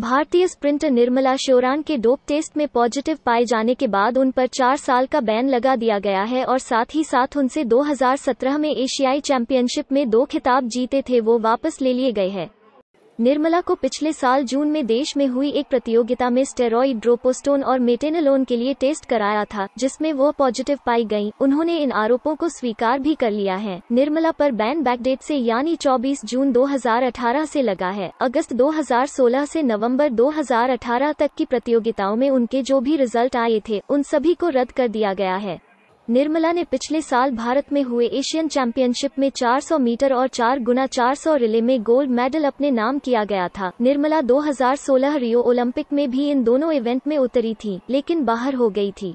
भारतीय स्प्रिंटर निर्मला श्योरान के dope test में पॉजिटिव पाए जाने के बाद उन पर चार साल का बैन लगा दिया गया है और साथ ही साथ उनसे 2017 में एशियाई चैंपियनशिप में दो खिताब जीते थे वो वापस ले लिए गए हैं निर्मला को पिछले साल जून में देश में हुई एक प्रतियोगिता में स्टेरॉइड ड्रोपोस्टोन और मेटेनलोन के लिए टेस्ट कराया था जिसमें वो पॉजिटिव पाई गई उन्होंने इन आरोपों को स्वीकार भी कर लिया है निर्मला पर बैन बैकडेट से यानी 24 जून 2018 से लगा है अगस्त 2016 से नवंबर 2018 तक की प्रतियोगिताओं में उनके जो भी रिजल्ट आए थे उन सभी को रद्द कर दिया गया है निर्मला ने पिछले साल भारत में हुए एशियन चैंपियनशिप में 400 मीटर और 4 गुना 400 रिले में गोल्ड मेडल अपने नाम किया गया था निर्मला 2016 रियो ओलंपिक में भी इन दोनों इवेंट में उतरी थी लेकिन बाहर हो गई थी